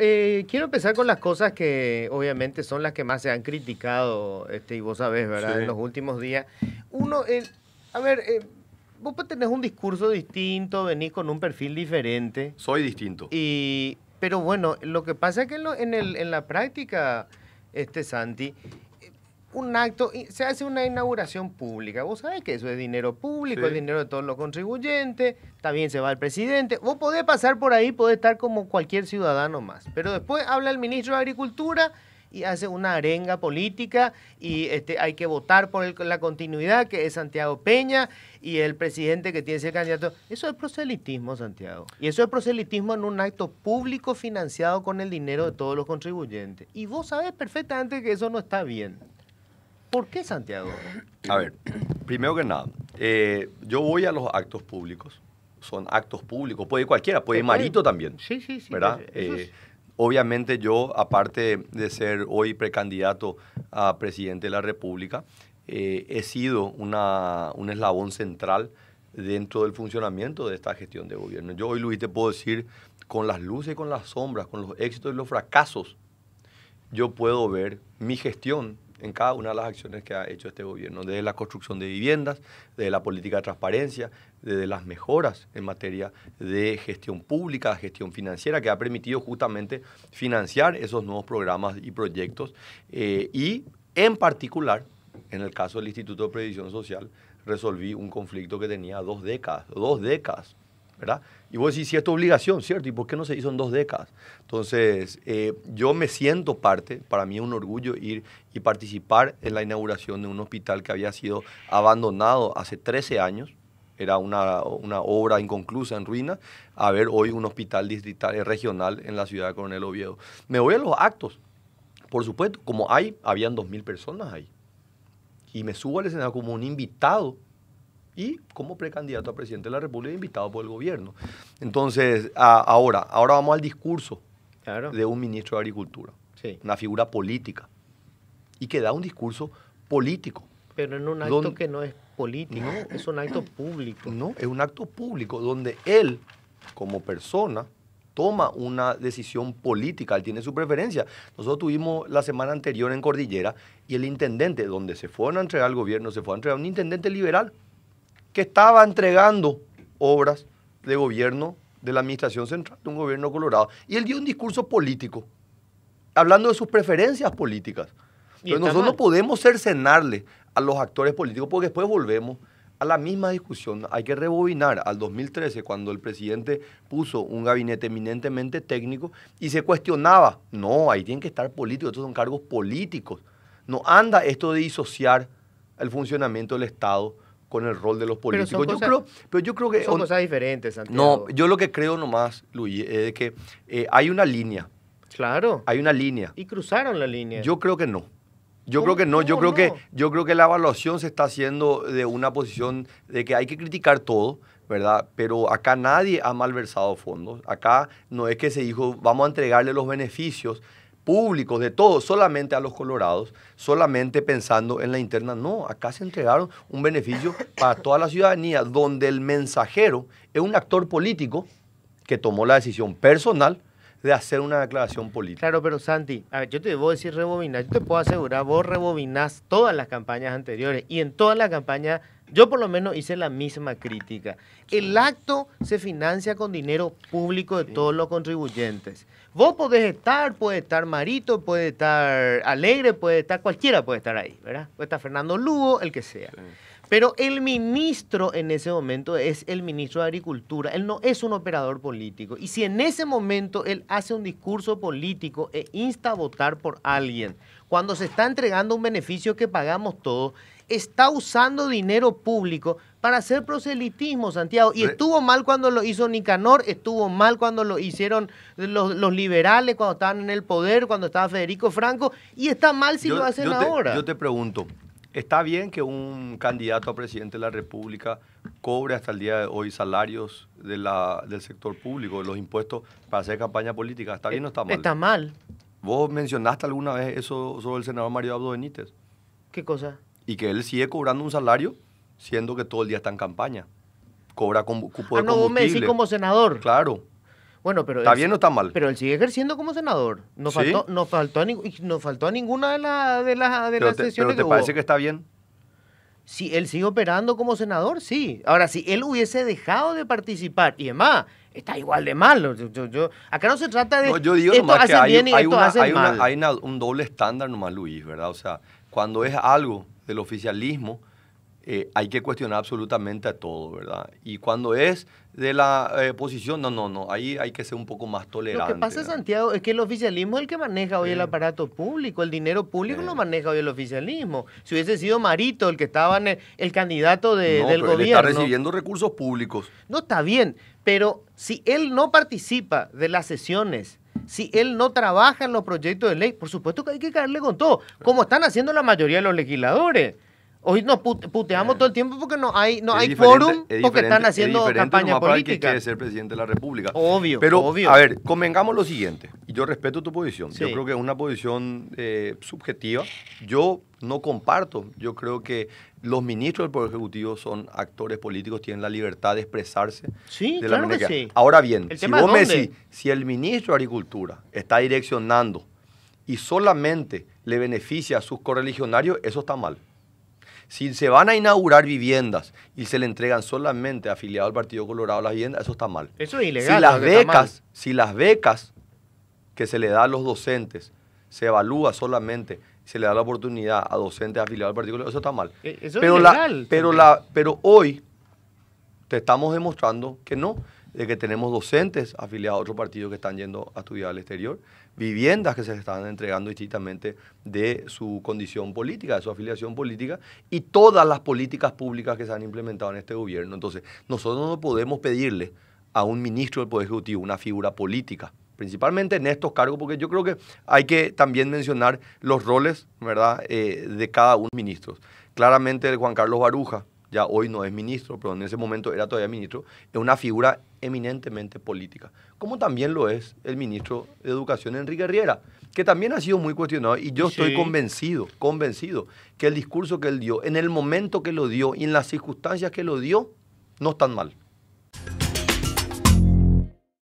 Eh, quiero empezar con las cosas que obviamente son las que más se han criticado, este, y vos sabés, ¿verdad? En los últimos días. Uno, eh, a ver, eh, vos pues tenés un discurso distinto, venís con un perfil diferente. Soy distinto. Y, pero bueno, lo que pasa es que en, en la práctica, este Santi, un acto, se hace una inauguración pública. Vos sabés que eso es dinero público, es dinero de todos los contribuyentes, también se va el presidente. Vos podés pasar por ahí, podés estar como cualquier ciudadano más. Pero después habla el ministro de Agricultura y hace una arenga política y este, hay que votar por la continuidad, que es Santiago Peña y el presidente que tiene ese candidato. Eso es proselitismo, Santiago. Y eso es proselitismo en un acto público financiado con el dinero de todos los contribuyentes. Y vos sabés perfectamente que eso no está bien. ¿Por qué Santiago? A ver, primero que nada, eh, yo voy a los actos públicos. Son actos públicos, puede ir cualquiera, puede ir Marito también. Sí, sí, sí. ¿Verdad? Eh, obviamente yo, aparte de ser hoy precandidato a presidente de la República, eh, he sido un eslabón central dentro del funcionamiento de esta gestión de gobierno. Yo hoy, Luis, te puedo decir, con las luces y con las sombras, con los éxitos y los fracasos, yo puedo ver mi gestión en cada una de las acciones que ha hecho este gobierno, desde la construcción de viviendas, desde la política de transparencia, desde las mejoras en materia de gestión pública, gestión financiera, que ha permitido justamente financiar esos nuevos programas y proyectos. Eh, y en particular, en el caso del Instituto de Previsión Social, resolví un conflicto que tenía dos décadas, dos décadas ¿verdad? Y vos decís, si es obligación, ¿cierto? ¿Y por qué no se hizo en dos décadas? Entonces, eh, yo me siento parte, para mí es un orgullo ir y participar en la inauguración de un hospital que había sido abandonado hace 13 años, era una, obra inconclusa, en ruina, a ver hoy un hospital distrital eh, regional en la ciudad de Coronel Oviedo. Me voy a los actos, por supuesto, como hay, habían 2.000 personas ahí. Y me subo al escenario como un invitado y como precandidato a presidente de la República invitado por el gobierno. Entonces, ahora, ahora vamos al discurso de un ministro de Agricultura, una figura política, y que da un discurso político. Pero en un acto que no es político, es un acto público. No, es un acto público donde él, como persona, toma una decisión política, él tiene su preferencia. Nosotros tuvimos la semana anterior en Cordillera y el intendente, donde se fueron a entregar al gobierno, se fue a entregar a un intendente liberal, que estaba entregando obras de gobierno de la administración central, de un gobierno colorado. Y él dio un discurso político, hablando de sus preferencias políticas. Pero nosotros no podemos cercenarle a los actores políticos porque después volvemos a la misma discusión. Hay que rebobinar al 2013 cuando el presidente puso un gabinete eminentemente técnico y se cuestionaba, no, ahí tienen que estar políticos, estos son cargos políticos. No anda esto de disociar el funcionamiento del Estado con el rol de los políticos. son cosas, creo, yo que son diferentes. Santiago. No, yo lo que creo nomás, Luis, es eh, que eh, hay una línea. Claro. Hay una línea. Y cruzaron la línea. Yo creo que no. Yo creo que no, yo creo que yo creo que la evaluación se está haciendo de una posición de que hay que criticar todo, ¿verdad? Pero acá nadie ha malversado fondos. Acá no es que se dijo, vamos a entregarle los beneficios públicos, de todo, solamente a los colorados, solamente pensando en la interna. No, acá se entregaron un beneficio para toda la ciudadanía, donde el mensajero es un actor político que tomó la decisión personal de hacer una declaración política. Claro, pero Santi, a ver, yo te debo decir rebobinar, yo te puedo asegurar, vos rebobinás todas las campañas anteriores y en todas las campañas yo por lo menos hice la misma crítica. El acto se financia con dinero público de todos los contribuyentes. Vos podés estar, puede estar Marito, puede estar Alegre, puede estar cualquiera, puede estar ahí, ¿verdad? Puede estar Fernando Lugo, el que sea. Pero el ministro en ese momento es el ministro de Agricultura, él no es un operador político. Y si en ese momento él hace un discurso político e insta a votar por alguien, cuando se está entregando un beneficio que pagamos todos, está usando dinero público para hacer proselitismo, Santiago. Y estuvo mal cuando lo hizo Nicanor, estuvo mal cuando lo hicieron los, liberales, cuando estaban en el poder, cuando estaba Federico Franco, y está mal si lo hacen ahora. Yo te pregunto, ¿está bien que un candidato a presidente de la República cobre hasta el día de hoy salarios del sector público, los impuestos para hacer campaña política? ¿Está bien o está eh, mal? Está mal. ¿Vos mencionaste alguna vez eso sobre el senador Mario Abdo Benítez? ¿Qué cosa? Y que él sigue cobrando un salario siendo que todo el día está en campaña. Cobra como cupo ah, no, vos me decís como senador. Claro. Bueno, pero está bien o está mal. Pero él sigue ejerciendo como senador. No faltó, faltó, a faltó a ninguna de, las de, de las sesiones. Pero te parece que está bien. Si él sigue operando como senador, sí. Ahora, si él hubiese dejado de participar, y además está igual de malo. Yo, acá no se trata de. No, yo digo nomás que hay, hay, una, hay un doble estándar nomás, Luis, ¿verdad? O sea, cuando es algo del oficialismo eh, hay que cuestionar absolutamente a todo, ¿verdad? Y cuando es de la eh, posición, no, no, no, ahí hay que ser un poco más tolerante. Lo que pasa, Santiago, es que el oficialismo es el que maneja hoy el aparato público, el dinero público lo maneja hoy el oficialismo. Si hubiese sido Marito el que estaba en el, candidato del gobierno. Él está recibiendo recursos públicos. No está bien, pero si él no participa de las sesiones, si él no trabaja en los proyectos de ley, por supuesto que hay que caerle con todo, como están haciendo la mayoría de los legisladores. Hoy nos puteamos todo el tiempo porque no hay, no hay quórum porque están haciendo campaña política. ser presidente de la República. Obvio, Pero, a ver, convengamos lo siguiente. Yo respeto tu posición. Yo creo que es una posición eh, subjetiva. Yo no comparto. Yo creo que los ministros del Poder Ejecutivo son actores políticos, tienen la libertad de expresarse. Sí, claro que sí. Ahora bien, si vos me si el ministro de Agricultura está direccionando y solamente le beneficia a sus correligionarios, eso está mal. Si se van a inaugurar viviendas y se le entregan solamente afiliado al Partido Colorado las viviendas, eso está mal. Eso es ilegal. Si las becas, si las becas que se le da a los docentes se evalúa solamente se le da la oportunidad a docentes afiliados al Partido Colorado, eso está mal. E, eso es ilegal. pero, la, pero hoy te estamos demostrando que no de que tenemos docentes afiliados a otro partido que están yendo a estudiar al exterior, viviendas que se están entregando distintamente de su condición política, de su afiliación política, y todas las políticas públicas que se han implementado en este gobierno. Entonces, nosotros no podemos pedirle a un ministro del Poder Ejecutivo, una figura política, principalmente en estos cargos, porque yo creo que hay que también mencionar los roles ¿verdad? Eh, de cada uno de los ministros. Claramente el Juan Carlos Baruja, ya hoy no es ministro, pero en ese momento era todavía ministro, es una figura eminentemente política. Como también lo es el ministro de Educación, Enrique Riera, que también ha sido muy cuestionado. Y yo estoy convencido, convencido, que el discurso que él dio, en el momento que lo dio y en las circunstancias que lo dio, no están mal.